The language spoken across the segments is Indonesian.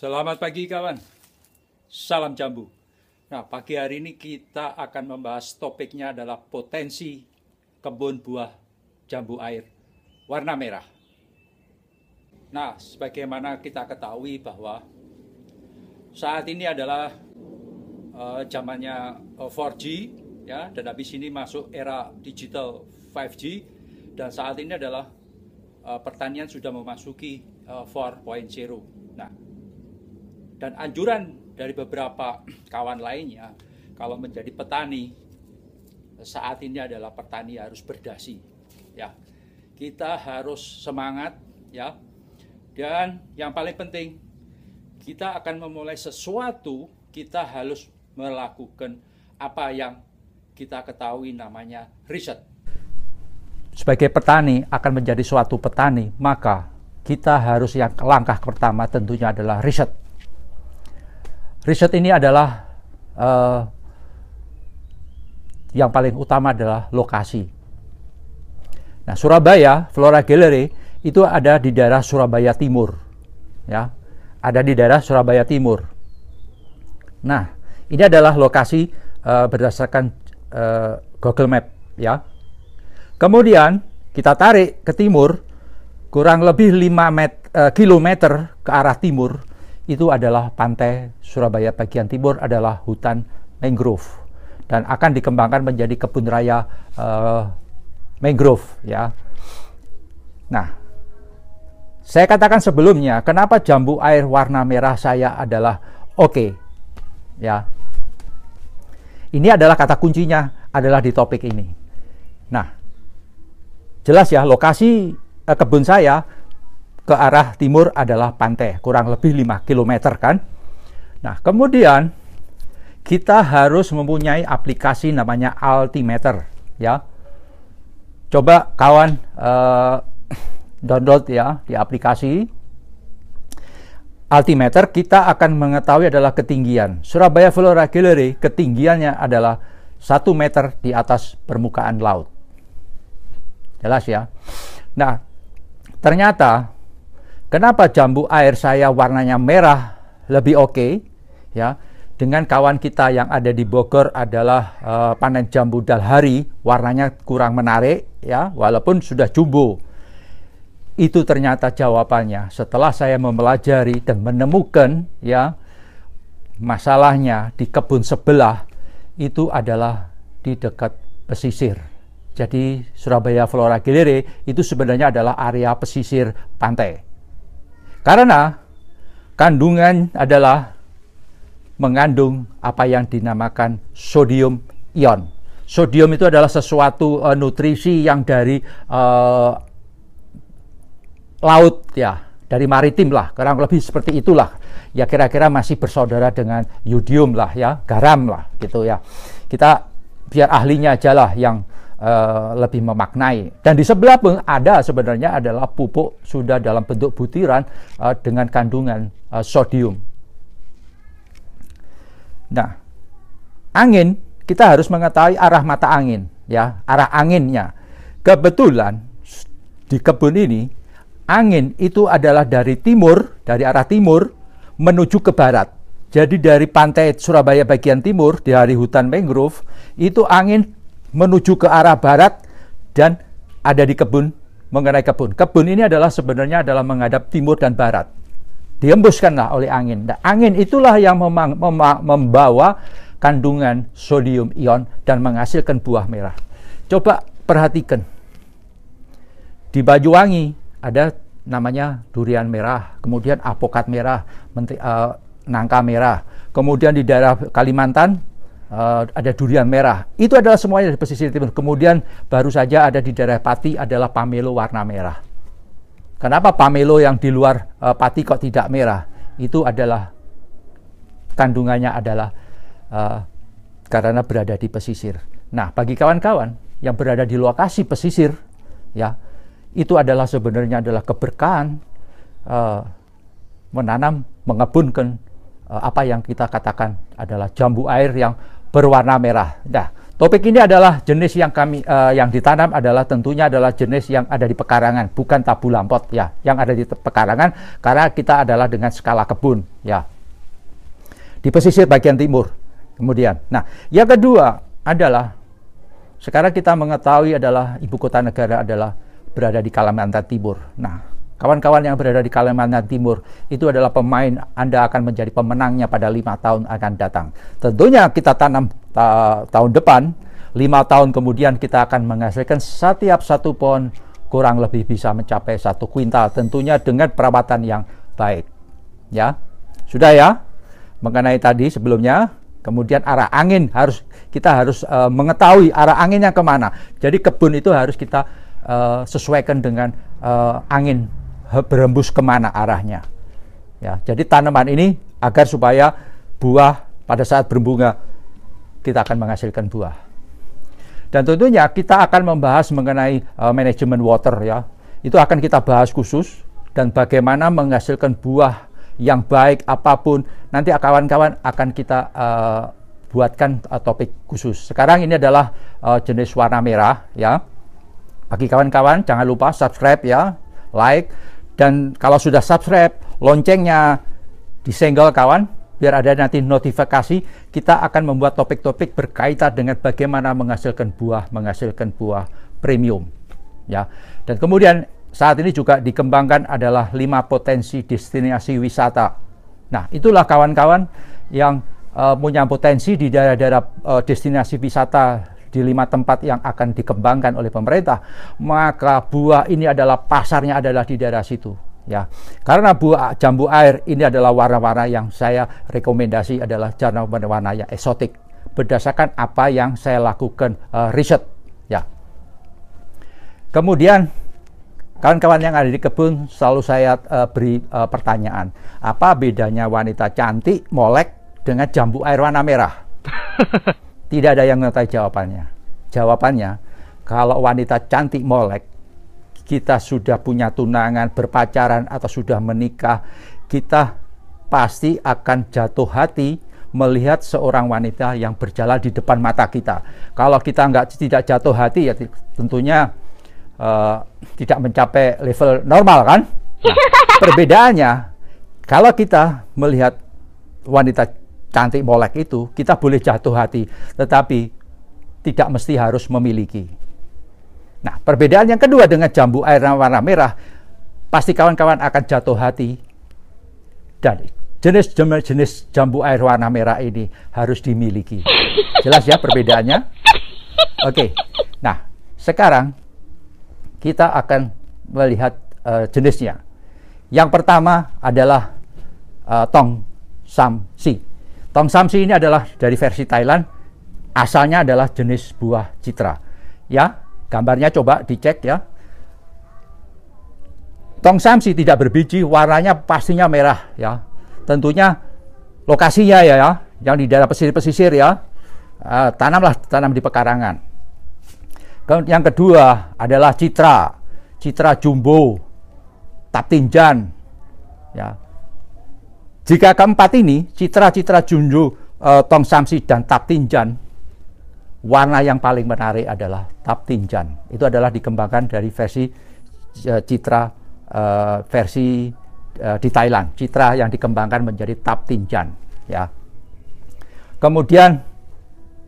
Selamat pagi kawan. Salam jambu. Nah, pagi hari ini kita akan membahas topiknya adalah potensi kebun buah jambu air warna merah. Nah, sebagaimana kita ketahui bahwa saat ini adalah uh, zamannya uh, eh, 4G ya dan habis ini masuk era digital 5G dan saat ini adalah uh, pertanian sudah memasuki uh, 4.0. Nah, dan anjuran dari beberapa kawan lainnya kalau menjadi petani saat ini adalah petani harus berdasi ya kita harus semangat ya dan yang paling penting kita akan memulai sesuatu kita harus melakukan apa yang kita ketahui namanya riset sebagai petani akan menjadi suatu petani, maka kita harus yang langkah pertama tentunya adalah riset. Riset ini adalah uh, yang paling utama adalah lokasi. Nah, Surabaya, Flora Gallery itu ada di daerah Surabaya Timur, ya, ada di daerah Surabaya Timur. Nah, ini adalah lokasi uh, berdasarkan uh, Google Map, ya. Kemudian kita tarik ke timur, kurang lebih 5 met, uh, kilometer ke arah timur itu adalah pantai Surabaya bagian timur adalah hutan mangrove dan akan dikembangkan menjadi kebun raya uh, mangrove ya. Nah, saya katakan sebelumnya kenapa jambu air warna merah saya adalah oke okay, ya. Ini adalah kata kuncinya adalah di topik ini. Nah, jelas ya lokasi eh, kebun saya ke arah timur adalah pantai, kurang lebih 5 km kan. Nah, kemudian kita harus mempunyai aplikasi namanya altimeter ya. Coba kawan eh, download ya di aplikasi altimeter kita akan mengetahui adalah ketinggian. Surabaya Flora Gallery ketinggiannya adalah 1 meter di atas permukaan laut. Jelas ya. Nah, ternyata Kenapa jambu air saya warnanya merah lebih oke okay, ya? Dengan kawan kita yang ada di Bogor adalah uh, panen jambu dalhari warnanya kurang menarik ya walaupun sudah jumbo. Itu ternyata jawabannya. Setelah saya mempelajari dan menemukan ya masalahnya di kebun sebelah itu adalah di dekat pesisir. Jadi Surabaya Flora kileri itu sebenarnya adalah area pesisir pantai karena kandungan adalah mengandung apa yang dinamakan sodium ion. Sodium itu adalah sesuatu uh, nutrisi yang dari uh, laut ya, dari maritim lah, kurang lebih seperti itulah. Ya kira-kira masih bersaudara dengan yodium lah ya, garam lah gitu ya. Kita biar ahlinya aja lah yang uh, lebih memaknai. Dan di sebelah pun ada sebenarnya adalah pupuk sudah dalam bentuk butiran uh, dengan kandungan uh, sodium. Nah, angin kita harus mengetahui arah mata angin ya, arah anginnya. Kebetulan di kebun ini angin itu adalah dari timur, dari arah timur menuju ke barat. Jadi dari pantai Surabaya bagian timur, di hari hutan mangrove, itu angin menuju ke arah barat dan ada di kebun mengenai kebun. Kebun ini adalah sebenarnya adalah menghadap timur dan barat. Dihembuskanlah oleh angin. Nah, angin itulah yang memang membawa kandungan sodium ion dan menghasilkan buah merah. Coba perhatikan. Di Banyuwangi ada namanya durian merah, kemudian apokat merah, menteri, uh, nangka merah. Kemudian di daerah Kalimantan uh, ada durian merah. Itu adalah semuanya dari pesisir timur. Kemudian baru saja ada di daerah Pati adalah pamelo warna merah. Kenapa pamelo yang di luar uh, Pati kok tidak merah? Itu adalah kandungannya adalah uh, karena berada di pesisir. Nah, bagi kawan-kawan yang berada di lokasi pesisir, ya itu adalah sebenarnya adalah keberkahan uh, menanam, mengebunkan uh, apa yang kita katakan adalah jambu air yang berwarna merah. Nah, topik ini adalah jenis yang kami uh, yang ditanam adalah tentunya adalah jenis yang ada di pekarangan, bukan tabu lampot ya, yang ada di pekarangan karena kita adalah dengan skala kebun ya. Di pesisir bagian timur. Kemudian, nah, yang kedua adalah sekarang kita mengetahui adalah ibu kota negara adalah berada di Kalimantan Timur. Nah, Kawan-kawan yang berada di Kalimantan Timur itu adalah pemain Anda akan menjadi pemenangnya pada lima tahun akan datang. Tentunya kita tanam ta tahun depan, lima tahun kemudian kita akan menghasilkan setiap satu pohon kurang lebih bisa mencapai satu kuintal. Tentunya dengan perawatan yang baik. Ya, sudah ya mengenai tadi sebelumnya. Kemudian arah angin harus kita harus uh, mengetahui arah anginnya kemana. Jadi kebun itu harus kita uh, sesuaikan dengan uh, angin berembus kemana arahnya. Ya, jadi tanaman ini agar supaya buah pada saat berbunga kita akan menghasilkan buah. Dan tentunya kita akan membahas mengenai uh, manajemen water ya. Itu akan kita bahas khusus dan bagaimana menghasilkan buah yang baik apapun. Nanti kawan-kawan akan kita uh, buatkan uh, topik khusus. Sekarang ini adalah uh, jenis warna merah ya. Bagi kawan-kawan jangan lupa subscribe ya, like dan kalau sudah subscribe, loncengnya disenggol kawan, biar ada nanti notifikasi, kita akan membuat topik-topik berkaitan dengan bagaimana menghasilkan buah, menghasilkan buah premium. Ya. Dan kemudian saat ini juga dikembangkan adalah lima potensi destinasi wisata. Nah, itulah kawan-kawan yang uh, punya potensi di daerah-daerah uh, destinasi wisata di lima tempat yang akan dikembangkan oleh pemerintah, maka buah ini adalah pasarnya adalah di daerah situ. Ya, karena buah jambu air ini adalah warna-warna yang saya rekomendasi adalah warna-warna yang eksotik berdasarkan apa yang saya lakukan uh, riset. Ya, kemudian Kawan-kawan yang ada di kebun selalu saya uh, beri uh, pertanyaan, apa bedanya wanita cantik molek dengan jambu air warna merah? Tidak ada yang mengetahui jawabannya. Jawabannya, kalau wanita cantik molek, kita sudah punya tunangan, berpacaran, atau sudah menikah, kita pasti akan jatuh hati melihat seorang wanita yang berjalan di depan mata kita. Kalau kita nggak tidak jatuh hati, ya tentunya uh, tidak mencapai level normal kan? Nah, perbedaannya, kalau kita melihat wanita cantik molek itu, kita boleh jatuh hati, tetapi tidak mesti harus memiliki. Nah, perbedaan yang kedua dengan jambu air warna merah, pasti kawan-kawan akan jatuh hati. Dan jenis-jenis jambu air warna merah ini harus dimiliki. Jelas ya perbedaannya? Oke. Okay. Nah, sekarang kita akan melihat uh, jenisnya. Yang pertama adalah uh, tong sam si. Tong samsi ini adalah dari versi Thailand, asalnya adalah jenis buah citra. Ya, gambarnya coba dicek ya. Tong samsi tidak berbiji, warnanya pastinya merah ya. Tentunya lokasinya ya, ya yang di daerah pesisir-pesisir ya. Uh, tanamlah tanam di pekarangan. Yang kedua adalah citra, citra jumbo, tatinjan, ya jika keempat ini, citra-citra Junju, e, eh, Tong Samsi, dan Tap Tinjan, warna yang paling menarik adalah Tap Tinjan. Itu adalah dikembangkan dari versi eh, citra e, versi e, di Thailand, citra yang dikembangkan menjadi Tap Tinjan. Ya. Kemudian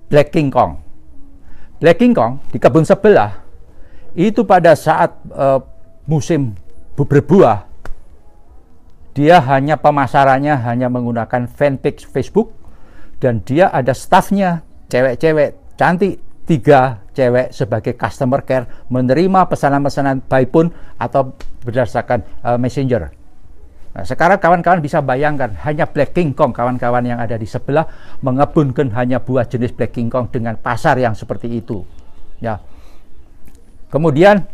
Black King Kong. Black King Kong di kebun sebelah itu pada saat e, musim berbuah dia hanya pemasarannya hanya menggunakan fanpage Facebook dan dia ada staffnya cewek-cewek cantik tiga cewek sebagai customer care menerima pesanan-pesanan by pun atau berdasarkan uh, messenger. Nah, sekarang kawan-kawan bisa bayangkan hanya Black King Kong kawan-kawan yang ada di sebelah mengebunkan hanya buah jenis Black King Kong dengan pasar yang seperti itu. Ya. Kemudian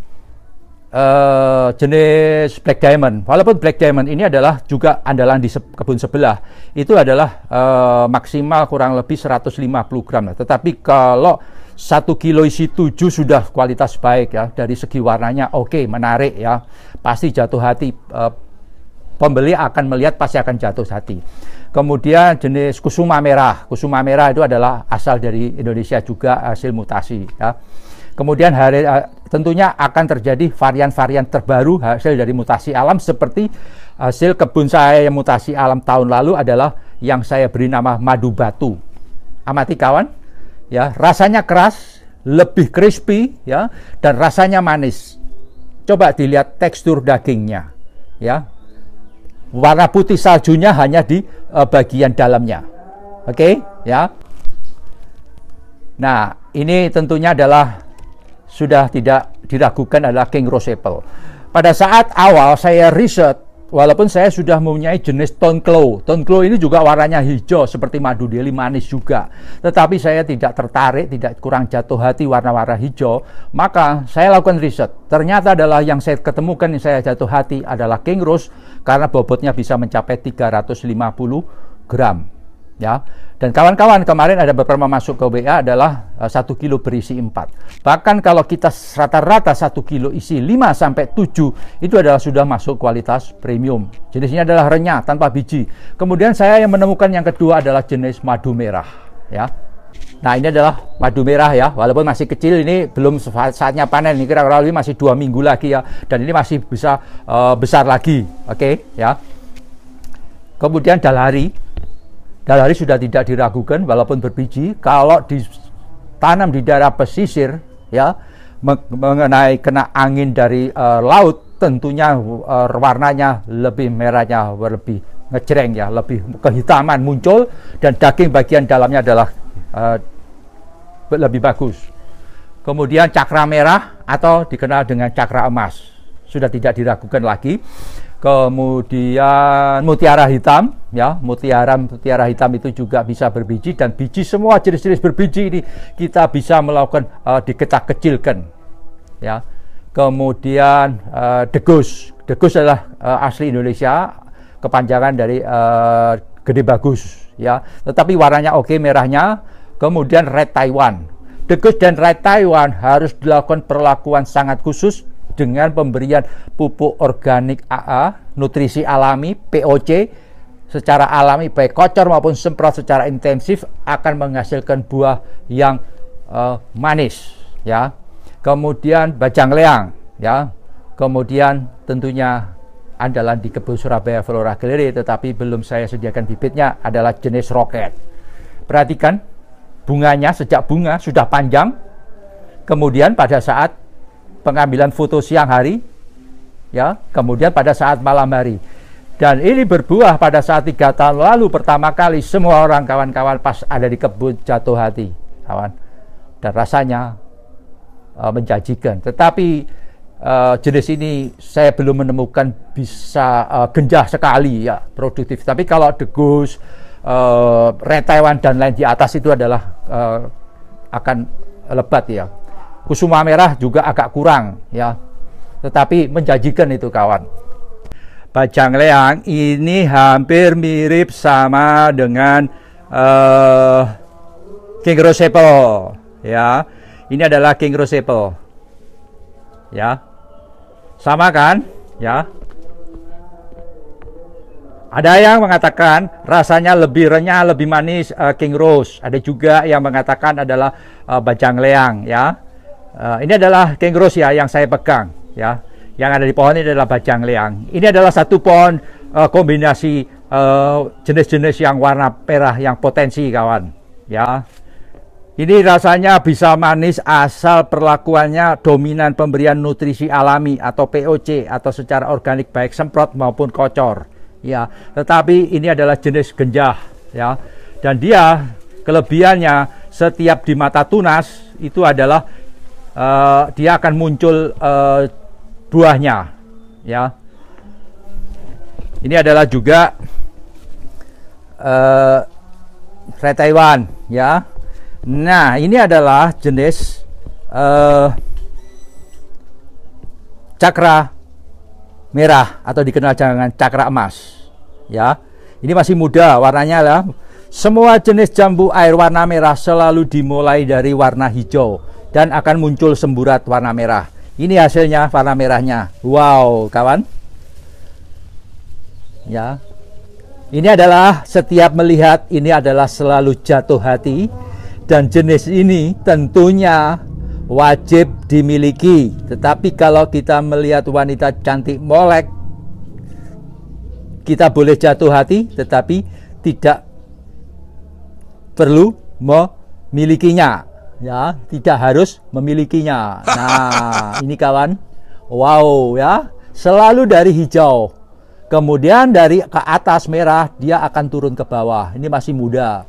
uh, jenis black diamond. Walaupun black diamond ini adalah juga andalan di se kebun sebelah, itu adalah uh, maksimal kurang lebih 150 gram. Nah, tetapi kalau satu kilo isi 7 sudah kualitas baik ya, dari segi warnanya oke, okay, menarik ya, pasti jatuh hati. Uh, pembeli akan melihat pasti akan jatuh hati. Kemudian jenis kusuma merah, kusuma merah itu adalah asal dari Indonesia juga hasil mutasi ya. Kemudian hari, eh, tentunya akan terjadi varian-varian terbaru hasil dari mutasi alam seperti hasil kebun saya yang mutasi alam tahun lalu adalah yang saya beri nama madu batu. Amati kawan, ya rasanya keras, lebih crispy, ya dan rasanya manis. Coba dilihat tekstur dagingnya, ya warna putih saljunya hanya di uh, bagian dalamnya. Oke, okay? ya. Nah, ini tentunya adalah sudah tidak diragukan adalah King Rose Apple. Pada saat awal saya riset, walaupun saya sudah mempunyai jenis Tonklo. Tonklo ini juga warnanya hijau seperti madu deli manis juga. Tetapi saya tidak tertarik, tidak kurang jatuh hati warna-warna hijau. Maka saya lakukan riset. Ternyata adalah yang saya ketemukan yang saya jatuh hati adalah King Rose karena bobotnya bisa mencapai 350 gram ya. Dan kawan-kawan kemarin ada beberapa masuk ke WA adalah eh, satu kilo berisi 4. Bahkan kalau kita rata-rata satu kilo isi 5 sampai 7 itu adalah sudah masuk kualitas premium. Jenisnya adalah renyah tanpa biji. Kemudian saya yang menemukan yang kedua adalah jenis madu merah ya. Nah ini adalah madu merah ya, walaupun masih kecil ini belum saatnya panen ini kira-kira ini masih dua minggu lagi ya, dan ini masih bisa uh, besar lagi, oke okay, ya. Kemudian dalari dan sudah tidak diragukan walaupun berbiji kalau ditanam di daerah pesisir ya mengenai kena angin dari uh, laut tentunya uh, warnanya lebih merahnya lebih ngejreng ya lebih kehitaman muncul dan daging bagian dalamnya adalah uh, lebih bagus. Kemudian cakra merah atau dikenal dengan cakra emas sudah tidak diragukan lagi kemudian mutiara hitam ya mutiara mutiara hitam itu juga bisa berbiji dan biji semua jenis-jenis berbiji ini kita bisa melakukan uh, eh, dikecak kecilkan ya kemudian uh, degus degus adalah uh, asli Indonesia kepanjangan dari uh, gede bagus ya tetapi warnanya oke okay, merahnya kemudian red Taiwan degus dan red Taiwan harus dilakukan perlakuan sangat khusus dengan pemberian pupuk organik AA, nutrisi alami POC secara alami baik kocor maupun semprot secara intensif akan menghasilkan buah yang uh, manis ya. Kemudian bajang leang ya. Kemudian tentunya andalan di kebun Surabaya Flora Gallery tetapi belum saya sediakan bibitnya adalah jenis roket. Perhatikan bunganya sejak bunga sudah panjang kemudian pada saat pengambilan foto siang hari, ya, kemudian pada saat malam hari. Dan ini berbuah pada saat tiga tahun lalu pertama kali semua orang kawan-kawan pas ada di kebun jatuh hati, kawan. Dan rasanya uh, menjanjikan. Tetapi uh, jenis ini saya belum menemukan bisa uh, genjah sekali ya produktif. Tapi kalau degus, uh, retewan dan lain di atas itu adalah uh, akan lebat ya kusuma merah juga agak kurang ya. Tetapi menjanjikan itu kawan. Bajang leang ini hampir mirip sama dengan uh, eh, King Rose ya. Ini adalah King Rose Ya. Sama kan? Ya. Ada yang mengatakan rasanya lebih renyah, lebih manis uh, eh, King Rose. Ada juga yang mengatakan adalah uh, bajang leang ya. Uh, ini adalah kengros ya yang saya pegang ya. Yang ada di pohon ini adalah bajang liang. Ini adalah satu pohon uh, kombinasi eh, jenis-jenis uh, yang warna perah yang potensi kawan ya. Ini rasanya bisa manis asal perlakuannya dominan pemberian nutrisi alami atau POC atau secara organik baik semprot maupun kocor. Ya, tetapi ini adalah jenis genjah ya. Dan dia kelebihannya setiap di mata tunas itu adalah uh, dia akan muncul uh, buahnya ya ini adalah juga uh, red Taiwan ya nah ini adalah jenis uh, cakra merah atau dikenal dengan cakra emas ya ini masih muda warnanya lah semua jenis jambu air warna merah selalu dimulai dari warna hijau dan akan muncul semburat warna merah. Ini hasilnya warna merahnya. Wow, kawan. Ya. Ini adalah setiap melihat ini adalah selalu jatuh hati dan jenis ini tentunya wajib dimiliki. Tetapi kalau kita melihat wanita cantik molek kita boleh jatuh hati tetapi tidak perlu memilikinya ya tidak harus memilikinya nah ini kawan wow ya selalu dari hijau kemudian dari ke atas merah dia akan turun ke bawah ini masih muda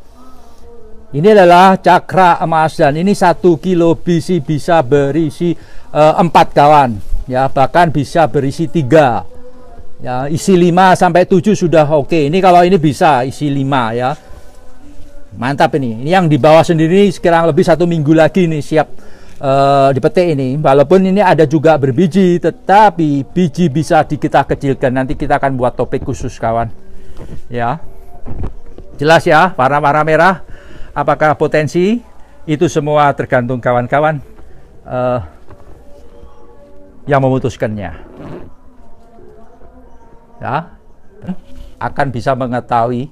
ini adalah cakra emas dan ini satu kilo bisi bisa berisi eh, empat kawan ya bahkan bisa berisi tiga ya isi lima sampai tujuh sudah oke okay. ini kalau ini bisa isi lima ya Mantap ini. Ini yang di bawah sendiri sekarang lebih satu minggu lagi nih siap uh, dipetik ini. Walaupun ini ada juga berbiji, tetapi biji bisa di kita kecilkan. Nanti kita akan buat topik khusus kawan. Ya. Jelas ya, warna-warna merah apakah potensi itu semua tergantung kawan-kawan uh, yang memutuskannya. Ya. Akan bisa mengetahui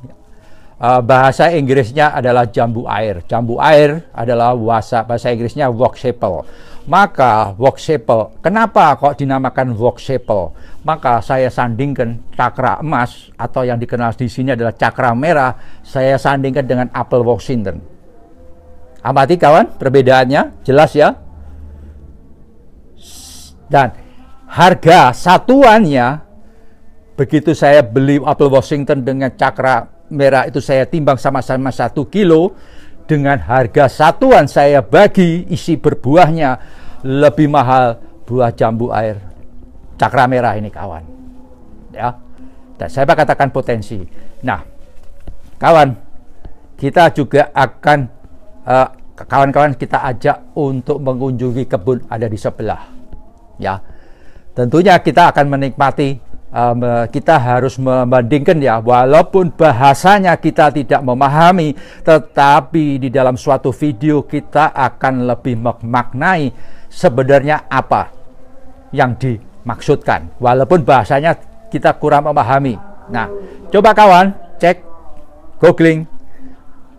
Eh, bahasa Inggrisnya adalah jambu air. Jambu air adalah bahasa bahasa Inggrisnya workshaple. Maka workshaple, kenapa kok dinamakan workshaple? Maka saya sandingkan cakra emas atau yang dikenal di sini adalah cakra merah, saya sandingkan dengan apple Washington. Amati ah, kawan, perbedaannya jelas ya. Dan harga satuannya begitu saya beli apple Washington dengan cakra merah itu saya timbang sama-sama satu kilo dengan harga satuan saya bagi isi berbuahnya lebih mahal buah jambu air cakra merah ini kawan ya dan saya katakan potensi nah kawan kita juga akan eh, kawan-kawan uh, kita ajak untuk mengunjungi kebun ada di sebelah ya tentunya kita akan menikmati um, kita harus membandingkan ya walaupun bahasanya kita tidak memahami tetapi di dalam suatu video kita akan lebih memaknai sebenarnya apa yang dimaksudkan walaupun bahasanya kita kurang memahami nah coba kawan cek googling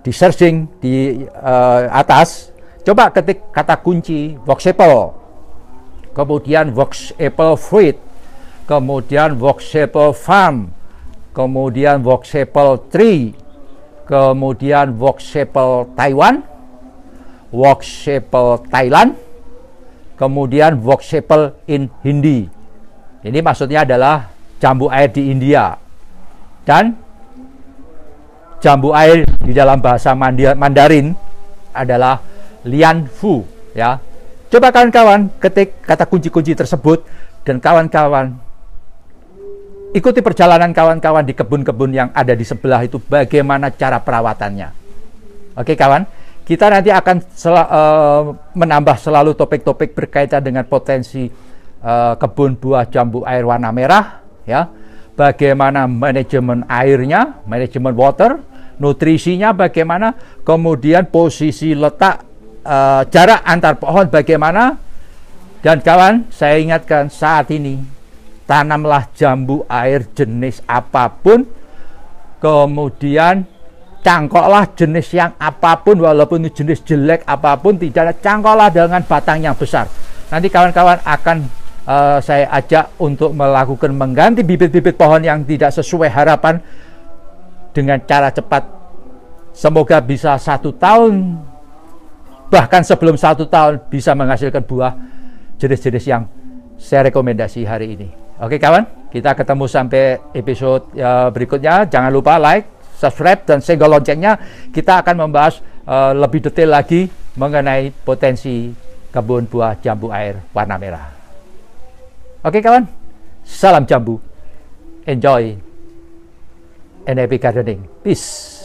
di searching di uh, atas coba ketik kata kunci Voxapple kemudian Voxapple Fruit kemudian workshopable farm, kemudian workshopable tree, kemudian workshopable Taiwan, workshopable Thailand, kemudian workshopable in Hindi. Ini maksudnya adalah jambu air di India. Dan jambu air di dalam bahasa Mandarin adalah lian fu ya. Coba kawan-kawan ketik kata kunci-kunci tersebut dan kawan-kawan Ikuti perjalanan kawan-kawan di kebun-kebun yang ada di sebelah itu bagaimana cara perawatannya. Oke kawan, kita nanti akan sel uh, eh, menambah selalu topik-topik berkaitan dengan potensi uh, kebun buah jambu air warna merah, ya. Bagaimana manajemen airnya, manajemen water, nutrisinya bagaimana, kemudian posisi letak uh, jarak antar pohon bagaimana. Dan kawan, saya ingatkan saat ini tanamlah jambu air jenis apapun kemudian cangkoklah jenis yang apapun walaupun jenis jelek apapun tidak ada cangkoklah dengan batang yang besar nanti kawan-kawan akan uh, saya ajak untuk melakukan mengganti bibit-bibit pohon yang tidak sesuai harapan dengan cara cepat semoga bisa satu tahun bahkan sebelum satu tahun bisa menghasilkan buah jenis-jenis yang saya rekomendasi hari ini Oke kawan, kita ketemu sampai episode uh, berikutnya. Jangan lupa like, subscribe, dan senggol loncengnya. Kita akan membahas uh, lebih detail lagi mengenai potensi kebun buah jambu air warna merah. Oke kawan, salam jambu. Enjoy and e gardening. Peace.